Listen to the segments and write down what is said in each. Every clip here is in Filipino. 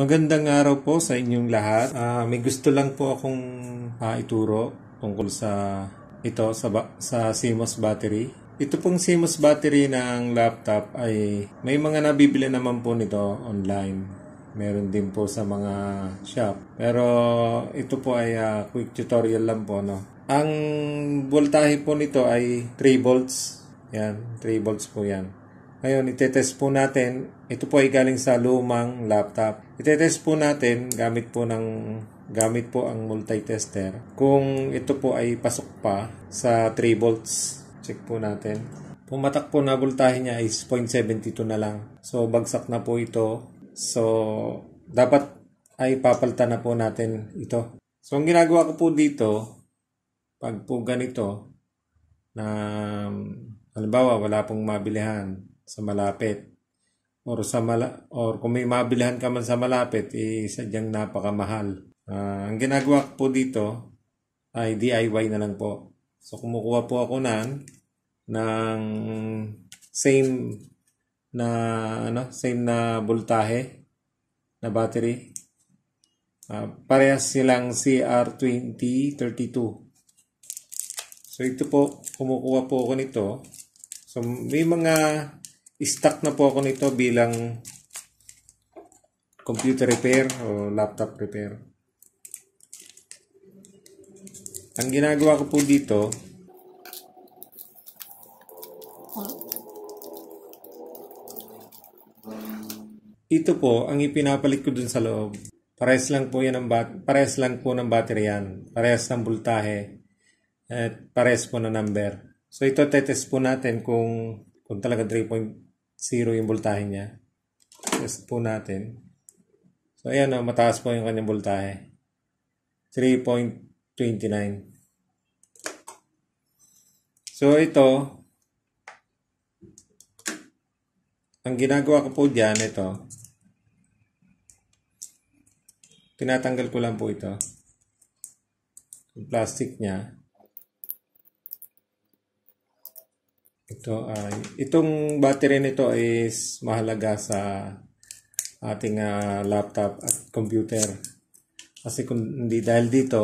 Magandang araw po sa inyong lahat. Uh, may gusto lang po akong uh, ituro tungkol sa ito sa sa CMOS battery. Ito pong CMOS battery ng laptop ay may mga nabibili naman po nito online. Meron din po sa mga shop. Pero ito po ay uh, quick tutorial lang po no. Ang voltahe po nito ay 3 volts. Yan, 3 volts po yan. Ngayon, itetest po natin. Ito po ay galing sa lumang laptop. Itetest po natin gamit po ng gamit po ang multitester. Kung ito po ay pasok pa sa 3 volts, check po natin. Pumatak po na voltahe niya is 0.72 na lang. So, bagsak na po ito. So, dapat ay papalitan na po natin ito. So, ang ginagawa ko po dito, pag po ganito, na halimbawa wala pong mabilihan, sa malapit. Or, sa mala- or kung may mabilhan ka man sa malapit, eh, sadyang napakamahal. Uh, ang ginagawa po dito ay DIY na lang po. So kumukuha po ako nan ng same na ano, same na voltahe na battery. Uh, parehas silang CR2032. So ito po, kumukuha po ako nito. So may mga stuck na po ako nito bilang computer repair o laptop repair. Ang ginagawa ko po dito Ito po ang ipinapalit ko dun sa loob. Pares lang po yan ng bat pares lang po ng battery yan. Pares ng voltahe at pares po ng number. So ito tetest po natin kung kung talaga 3. 0 yung voltahe niya. Test po natin. So, ayan o, ah, mataas po yung kanyang voltahe. 3.29. So, ito, ang ginagawa ko po dyan, ito, tinatanggal ko lang po ito. Yung plastic niya. Ito ay ah, itong battery nito is mahalaga sa ating uh, laptop at computer. Kasi kung hindi dahil dito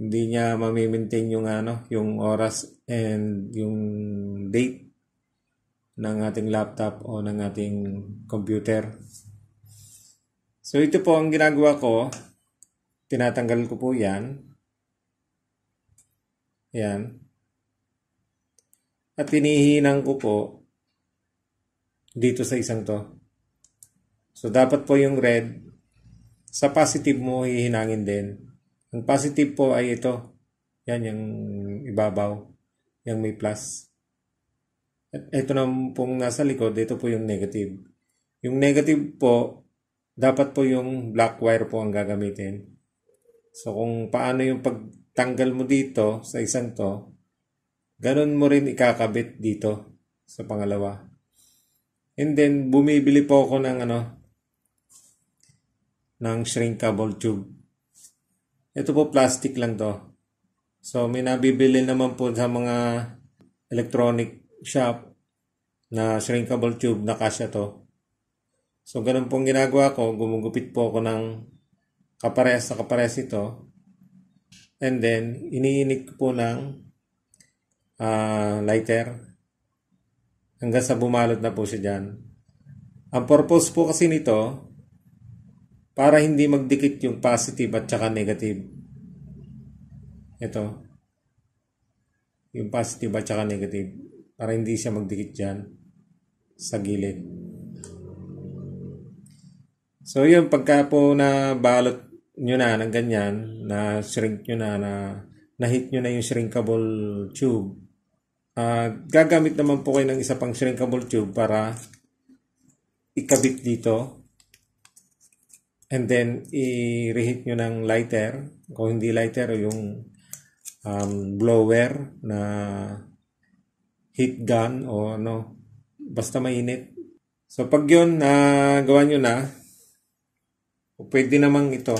hindi niya mamimaintain yung ano, yung oras and yung date ng ating laptop o ng ating computer. So ito po ang ginagawa ko. Tinatanggal ko po 'yan. Yan. At hinihinang ko po dito sa isang to. So, dapat po yung red, sa positive mo hihinangin din. Ang positive po ay ito. Yan, yung ibabaw. Yung may plus. At ito na pong nasa likod, ito po yung negative. Yung negative po, dapat po yung black wire po ang gagamitin. So, kung paano yung pagtanggal mo dito sa isang to, Ganon mo rin ikakabit dito sa pangalawa. And then, bumibili po ako ng ano, ng shrinkable tube. Ito po plastic lang to. So, may nabibili naman po sa mga electronic shop na shrinkable tube na kasya to. So, ganun pong ginagawa ko. Gumugupit po ako ng kapares na kapares ito. And then, iniinit ko po ng uh, lighter hanggang sa bumalot na po siya dyan. Ang purpose po kasi nito para hindi magdikit yung positive at saka negative. Ito. Yung positive at saka negative. Para hindi siya magdikit dyan sa gilid. So yun, pagka po na balot nyo na ng ganyan, na shrink nyo na, na na-hit nyo na yung shrinkable tube, Uh, gagamit naman po kayo ng isa pang shrinkable tube para ikabit dito. And then, i-reheat nyo ng lighter. Kung hindi lighter, yung um, blower na heat gun o ano. Basta mainit. So, pag yun, na uh, gawa nyo na, pwede namang ito.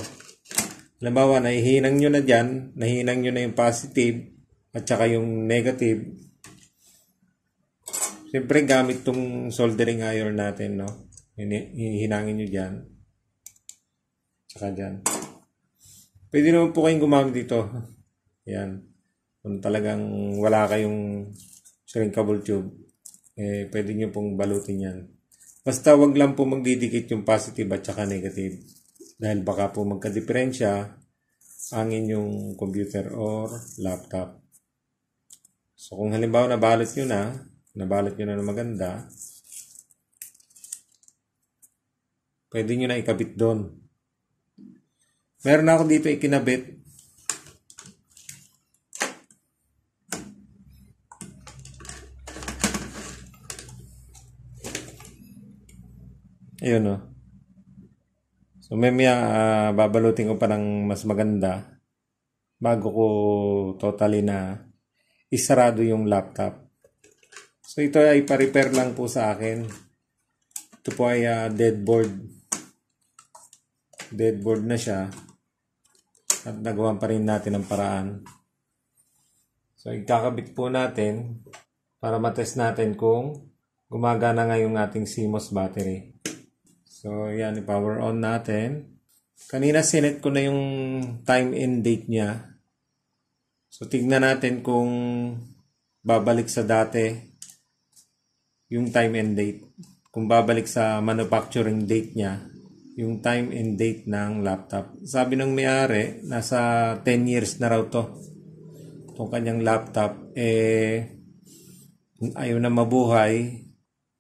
Halimbawa, nahihinang nyo na dyan, nahihinang nyo na yung positive at saka yung negative Siyempre, gamit tong soldering iron natin, no? Hinangin nyo dyan. Tsaka dyan. Pwede naman po kayong gumamit dito. Yan. Kung talagang wala kayong shrinkable tube, eh, pwede nyo pong balutin yan. Basta wag lang po magdidikit yung positive at saka negative. Dahil baka po magka magkadiferensya ang inyong computer or laptop. So kung halimbawa nabalot nyo na, nabalot nyo na ng maganda, pwede nyo na ikabit doon. Meron ako dito ikinabit. Ayun o. Oh. So, mamaya uh, ah, babalutin ko pa ng mas maganda bago ko totally na isarado yung laptop. So ito ay pa-repair lang po sa akin. Ito po ay uh, ah, dead board. Dead board na siya. At nagawa pa rin natin ang paraan. So ikakabit po natin para matest natin kung gumagana nga yung ating CMOS battery. So yan, i-power on natin. Kanina sinet ko na yung time and date niya. So tignan natin kung babalik sa dati yung time and date. Kung babalik sa manufacturing date niya, yung time and date ng laptop. Sabi ng may-ari, nasa 10 years na raw to. Itong kanyang laptop, eh, ayaw na mabuhay.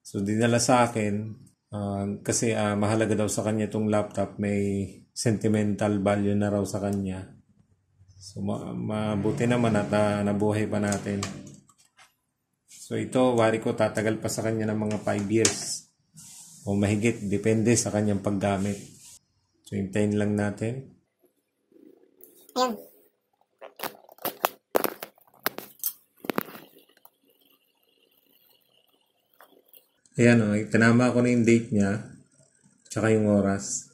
So, dinala sa akin. Uh, kasi uh, mahalaga daw sa kanya itong laptop. May sentimental value na raw sa kanya. So, ma- mabuti naman at uh, nabuhay pa natin. So ito, wari ko, tatagal pa sa kanya ng mga 5 years o mahigit, depende sa kanyang paggamit. So hintayin lang natin. Ayan. Ayan oh, o, tinama ko na yung date niya, tsaka yung oras.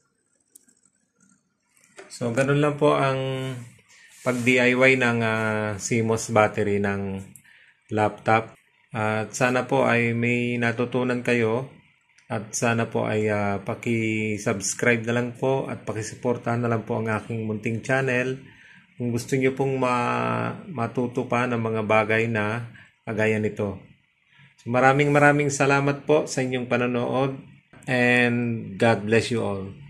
So ganun lang po ang pag-DIY ng uh, ah, CMOS battery ng laptop. At sana po ay may natutunan kayo at sana po ay uh, paki-subscribe na lang po at paki-suportahan na lang po ang aking munting channel. Kung gusto niyo pong ma- matuto pa ng mga bagay na kagaya nito. So maraming maraming salamat po sa inyong panonood and God bless you all.